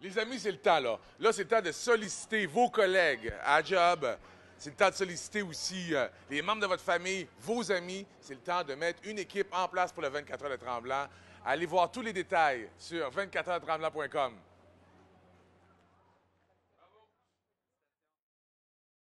Les amis, c'est le temps, là. Là, c'est le temps de solliciter vos collègues à job. C'est le temps de solliciter aussi euh, les membres de votre famille, vos amis. C'est le temps de mettre une équipe en place pour le 24 heures de Tremblant. Allez voir tous les détails sur 24 heures